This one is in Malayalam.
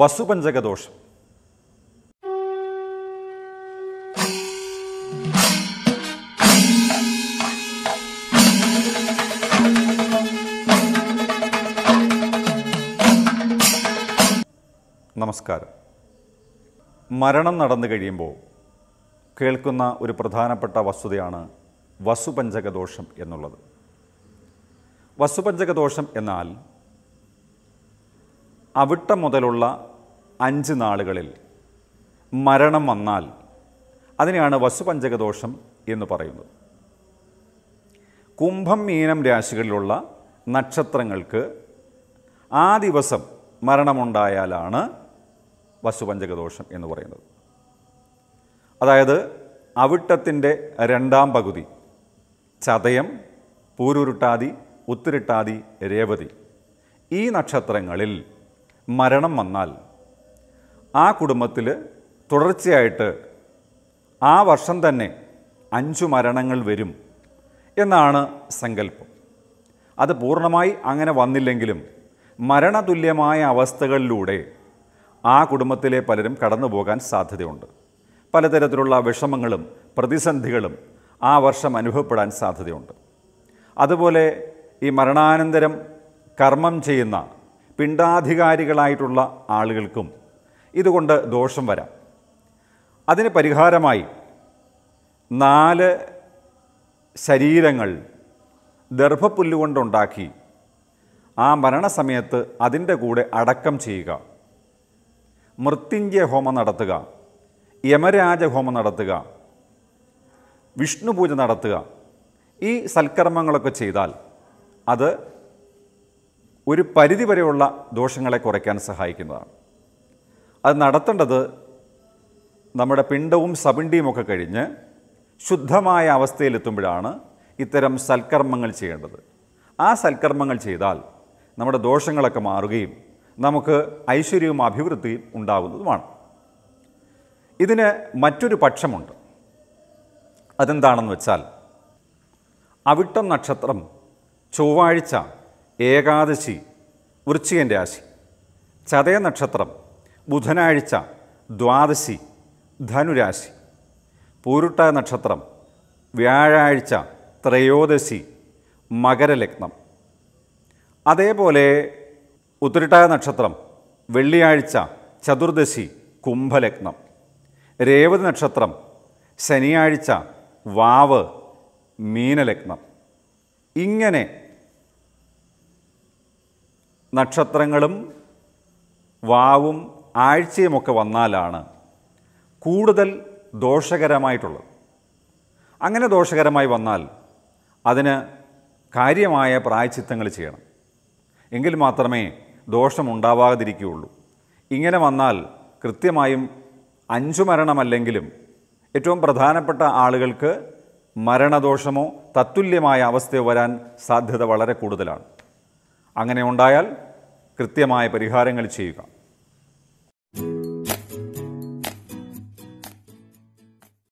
വസുപഞ്ചകദോഷം നമസ്കാരം മരണം നടന്നു കഴിയുമ്പോൾ കേൾക്കുന്ന ഒരു പ്രധാനപ്പെട്ട വസ്തുതയാണ് വസുപഞ്ചകദോഷം എന്നുള്ളത് വസുപഞ്ചകദോഷം എന്നാൽ അവിട്ടം മുതലുള്ള അഞ്ച് നാളുകളിൽ മരണം വന്നാൽ അതിനെയാണ് വസുപഞ്ചകദോഷം എന്ന് പറയുന്നത് കുംഭം മീനം രാശികളിലുള്ള നക്ഷത്രങ്ങൾക്ക് ആ ദിവസം മരണമുണ്ടായാലാണ് വസുപഞ്ചകദോഷം എന്ന് പറയുന്നത് അതായത് അവിട്ടത്തിൻ്റെ രണ്ടാം പകുതി ചതയം പൂരുരുട്ടാതി ഉത്തിരിട്ടാതി രേവതി ഈ നക്ഷത്രങ്ങളിൽ മരണം വന്നാൽ ആ കുടുംബത്തിൽ തുടർച്ചയായിട്ട് ആ വർഷം തന്നെ അഞ്ചു മരണങ്ങൾ വരും എന്നാണ് സങ്കല്പം അത് പൂർണ്ണമായി അങ്ങനെ വന്നില്ലെങ്കിലും മരണതുല്യമായ അവസ്ഥകളിലൂടെ ആ കുടുംബത്തിലെ പലരും കടന്നു പോകാൻ സാധ്യതയുണ്ട് പലതരത്തിലുള്ള വിഷമങ്ങളും പ്രതിസന്ധികളും ആ വർഷം അനുഭവപ്പെടാൻ സാധ്യതയുണ്ട് അതുപോലെ ഈ മരണാനന്തരം കർമ്മം ചെയ്യുന്ന പിണ്ടാധികാരികളായിട്ടുള്ള ആളുകൾക്കും ഇതുകൊണ്ട് ദോഷം വരാം അതിന് പരിഹാരമായി നാല് ശരീരങ്ങൾ ദർഭപ്പുല്ലുകൊണ്ടുണ്ടാക്കി ആ മരണസമയത്ത് അതിൻ്റെ കൂടെ അടക്കം ചെയ്യുക മൃത്യുഞ്ജയ ഹോമം നടത്തുക യമരാജ ഹോമം നടത്തുക വിഷ്ണു പൂജ നടത്തുക ഈ സൽക്കർമ്മങ്ങളൊക്കെ ചെയ്താൽ അത് ഒരു പരിധിവരെയുള്ള ദോഷങ്ങളെ കുറയ്ക്കാൻ സഹായിക്കുന്നതാണ് അത് നടത്തേണ്ടത് നമ്മുടെ പിണ്ടവും സപിണ്ടിയും ഒക്കെ കഴിഞ്ഞ് ശുദ്ധമായ അവസ്ഥയിലെത്തുമ്പോഴാണ് ഇത്തരം സൽക്കർമ്മങ്ങൾ ചെയ്യേണ്ടത് ആ സൽക്കർമ്മങ്ങൾ ചെയ്താൽ നമ്മുടെ ദോഷങ്ങളൊക്കെ മാറുകയും നമുക്ക് ഐശ്വര്യവും അഭിവൃദ്ധിയും ഉണ്ടാകുന്നതുമാണ് ഇതിന് മറ്റൊരു പക്ഷമുണ്ട് അതെന്താണെന്ന് വെച്ചാൽ അവിട്ടം നക്ഷത്രം ചൊവ്വാഴ്ച ഏകാദശി വൃശ്ചികൻ രാശി ചതയ നക്ഷത്രം ബുധനാഴ്ച ദ്വാദശി ധനുരാശി പൂരുട്ട നക്ഷത്രം വ്യാഴാഴ്ച ത്രയോദശി മകരലഗ്നം അതേപോലെ ഉത്തരിട്ടായ നക്ഷത്രം വെള്ളിയാഴ്ച ചതുർദശി കുംഭലഗ്നം രേവതി നക്ഷത്രം ശനിയാഴ്ച വാവ് മീനലഗ്നം ഇങ്ങനെ നക്ഷത്രങ്ങളും വാവും ആഴ്ചയുമൊക്കെ വന്നാലാണ് കൂടുതൽ ദോഷകരമായിട്ടുള്ളത് അങ്ങനെ ദോഷകരമായി വന്നാൽ അതിന് കാര്യമായ പ്രായച്ചിത്തങ്ങൾ ചെയ്യണം എങ്കിൽ മാത്രമേ ദോഷമുണ്ടാവാതിരിക്കുകയുള്ളൂ ഇങ്ങനെ വന്നാൽ കൃത്യമായും അഞ്ചു മരണമല്ലെങ്കിലും ഏറ്റവും പ്രധാനപ്പെട്ട ആളുകൾക്ക് മരണദോഷമോ തത്തുല്യമായ അവസ്ഥയോ വരാൻ സാധ്യത വളരെ കൂടുതലാണ് അങ്ങനെ ഉണ്ടായാൽ കൃത്യമായ പരിഹാരങ്ങൾ ചെയ്യുക